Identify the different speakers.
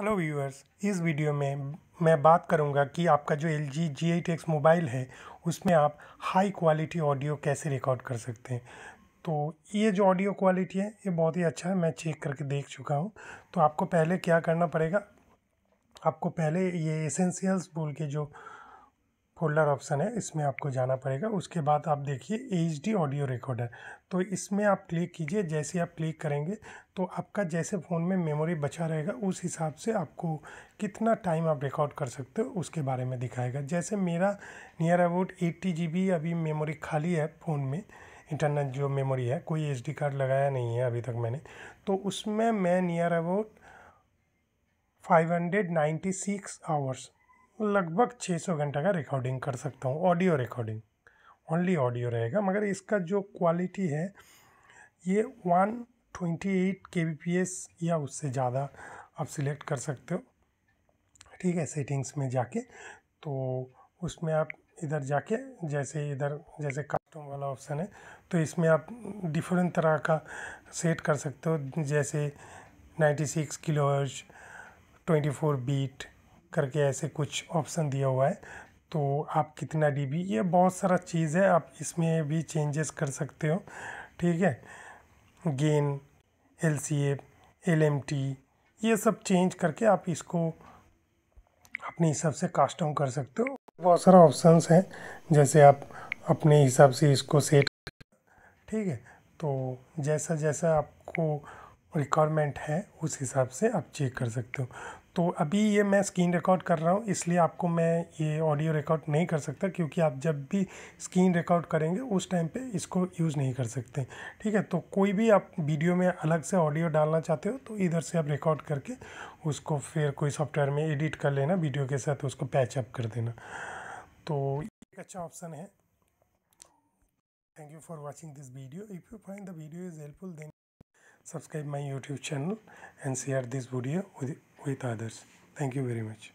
Speaker 1: hello viewers इस video में मैं बात करूंगा कि आपका जो L G G eight X mobile है उसमें आप हाई क्वालिटी ऑडियो कैसे रिकॉर्ड कर सकते हैं तो ये जो ऑडियो क्वालिटी है ये बहुत ही अच्छा है मैं चेक करके देख चुका हूँ तो आपको पहले क्या करना पड़ेगा आपको पहले ये एसेंशियल्स बोल के जो फोल्डर ऑप्शन है इसमें आपको जाना पड़ेगा उसके बाद आप देखिए एच डी ऑडियो रिकॉर्डर तो इसमें आप क्लिक कीजिए जैसे आप क्लिक करेंगे तो आपका जैसे फ़ोन में मेमोरी बचा रहेगा उस हिसाब से आपको कितना टाइम आप रिकॉर्ड कर सकते हो उसके बारे में दिखाएगा जैसे मेरा नियर अबाउट एट्टी जी अभी मेमोरी खाली है फ़ोन में इंटरनेट जो मेमोरी है कोई एच कार्ड लगाया नहीं है अभी तक मैंने तो उसमें मैं near about five hundred ninety six hours लगभग 600 घंटा का रिकॉर्डिंग कर सकता हूँ ऑडियो रिकॉर्डिंग ओनली ऑडियो रहेगा मगर इसका जो क्वालिटी है ये 128 kbps या उससे ज़्यादा आप सिलेक्ट कर सकते हो ठीक है सेटिंग्स में जाके तो उसमें आप इधर जाके जैसे इधर जैसे कस्टम वाला ऑप्शन है तो इसमें आप डिफरेंट तरह का सेट कर सकते हो जैसे 96 six kilo twenty four bit करके ऐसे कुछ ऑप्शन दिया हुआ है तो आप कितना डीबी ये बहुत सारा चीज़ है आप इसमें भी चेंजेस कर सकते हो ठीक है gain L C F L M T ये सब चेंज करके आप इसको अपने हिसाब से कास्टम कर सकते हो बहुत सारा ऑप्शंस हैं जैसे आप अपने हिसाब से इसको सेट ठीक है तो जैसा जैसा आपको रिक्वायरमेंट है उस हिसाब से आप चेक कर सकते हो तो अभी ये मैं स्क्रीन रिकॉर्ड कर रहा हूँ इसलिए आपको मैं ये ऑडियो रिकॉर्ड नहीं कर सकता क्योंकि आप जब भी स्क्रीन रिकॉर्ड करेंगे उस टाइम पे इसको यूज़ नहीं कर सकते ठीक है तो कोई भी आप वीडियो में अलग से ऑडियो डालना चाहते हो तो इधर से आप रिकॉर्ड करके उसको फिर कोई सॉफ्टवेयर में एडिट कर लेना वीडियो के साथ उसको पैचअप कर देना तो एक अच्छा ऑप्शन है thank you for watching this video if you find the video is helpful then subscribe my youtube channel and share this video with, with others thank you very much